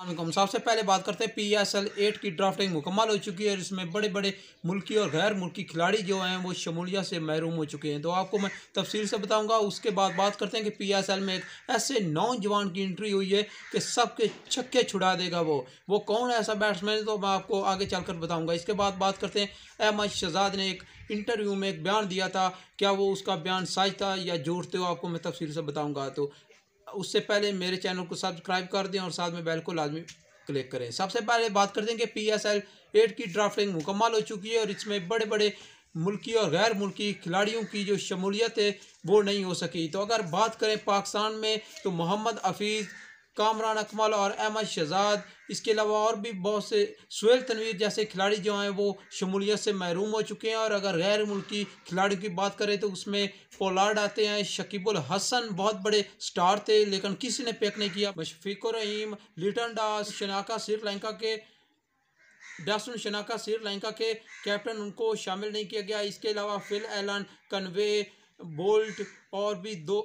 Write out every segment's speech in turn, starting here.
सबसे पहले बात करते हैं पी एस एल एट की ड्राफ्टिंग मुकम्मल हो चुकी है और इसमें बड़े बड़े मुल्की और गैर मुल्की खिलाड़ी जो हैं वो शमूलिया से महरूम हो चुके हैं तो आपको मैं तफसील से बताऊंगा उसके बाद बात करते हैं कि पी एस एल में एक ऐसे नौजवान की एंट्री हुई है कि सबके छक्के छुड़ा देगा वो वो कौन है ऐसा बैट्समैन तो मैं आपको आगे चल कर बताऊँगा इसके बाद बात करते हैं अहमद शहजाद ने एक इंटरव्यू में एक बयान दिया था क्या वो उसका बयान सच था या जोड़ते हो आपको मैं तफसील से बताऊँगा तो उससे पहले मेरे चैनल को सब्सक्राइब कर दें और साथ में बेल को लाजमी क्लिक करें सबसे पहले बात करते हैं कि पी एस एल एट की ड्राफ्टिंग मुकम्मल हो चुकी है और इसमें बड़े बड़े मुल्की और गैर मुल्की खिलाड़ियों की जो शमूलियत है वो नहीं हो सकी तो अगर बात करें पाकिस्तान में तो मोहम्मद हफीज़ कामरान अकमल और अहमद शहजाद इसके अलावा और भी बहुत से सुहेल तनवीर जैसे खिलाड़ी जो हैं वो शमूलियत से महरूम हो चुके हैं और अगर गैर मुल्की खिलाड़ियों की बात करें तो उसमें पोलार्ड आते हैं शकीबुल हसन बहुत बड़े स्टार थे लेकिन किसी ने पैक नहीं किया मशफीक रहीम लिटन डास शनाका श्रीलंका के डासन शनाका श्रीलंका के कैप्टन उनको शामिल नहीं किया गया इसके अलावा फिल एलन कन्वे बोल्ट और भी दो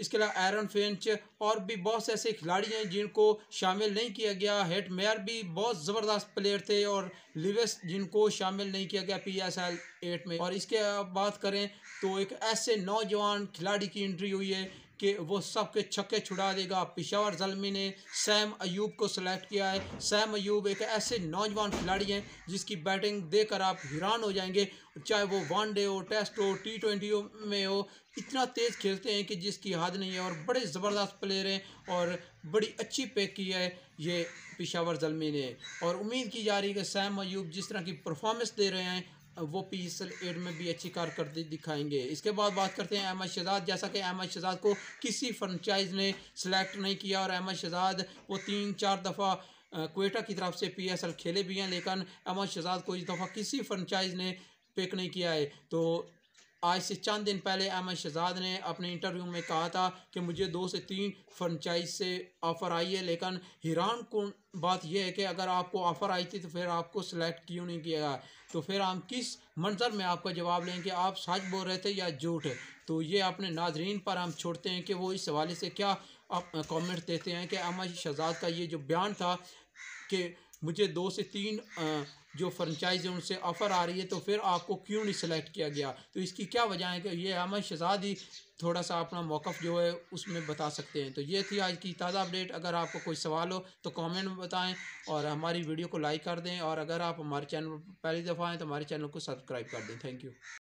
इसके अलावा एरन फेंच और भी बहुत से ऐसे खिलाड़ी हैं जिनको शामिल नहीं किया गया हेट मेयर भी बहुत ज़बरदस्त प्लेयर थे और लिवेस जिनको शामिल नहीं किया गया पी एस एल एट में और इसके बात करें तो एक ऐसे नौजवान खिलाड़ी की एंट्री हुई है कि वो सब के छक्के छुड़ा देगा पिशावर जलमी ने सैम अयूब को सिलेक्ट किया है सैम अयूब एक ऐसे नौजवान खिलाड़ी हैं जिसकी बैटिंग देकर आप हैरान हो जाएंगे चाहे वो वनडे हो टेस्ट हो टी ट्वेंटी में हो इतना तेज़ खेलते हैं कि जिसकी हद नहीं है और बड़े ज़बरदस्त प्लेयर हैं और बड़ी अच्छी पैक की है ये पिशावर जलमी ने और उम्मीद की जा रही है कि सैम अयूब जिस तरह की परफॉर्मेंस दे रहे हैं वो पी एस एल एड में भी अच्छी कारकर्दगी दिखाएंगे इसके बाद बात करते हैं अहमद शहजाद जैसा कि अहमद शहजाद को किसी फ्रेंचाइज ने सिलेक्ट नहीं किया और अहमद शहजाद वो तीन चार दफ़ा कोयटा की तरफ से पी एस एल खेले भी हैं लेकिन अहमद शहजाद को इस दफ़ा किसी फ्रेंचाइज ने पिक नहीं किया है तो आज से चंद दिन पहले अहमद शहजाद ने अपने इंटरव्यू में कहा था कि मुझे दो से तीन फ्रेंचाइज से ऑफ़र आई है लेकिन हैरान कौन बात यह है कि अगर आपको ऑफ़र आई थी तो फिर आपको सिलेक्ट क्यों नहीं किया गया तो फिर हम किस मंजर में आपका जवाब लें कि आप सच बोल रहे थे या झूठ तो ये अपने नाजरीन पर हम छोड़ते हैं कि वो इस हवाले से क्या कमेंट देते हैं कि अहमद शहजाद का ये जो बयान था कि मुझे दो से तीन जो फ्रेंचाइज है उनसे ऑफ़र आ रही है तो फिर आपको क्यों नहीं सिलेक्ट किया गया तो इसकी क्या वजह है कि ये अमन शहजाद ही थोड़ा सा अपना मौक़ जो है उसमें बता सकते हैं तो ये थी आज की ताज़ा अपडेट अगर आपको कोई सवाल हो तो कमेंट में बताएं और हमारी वीडियो को लाइक कर दें और अगर आप हमारे चैनल पर पहली दफ़ा आएँ तो हमारे चैनल को सब्सक्राइब कर दें थैंक यू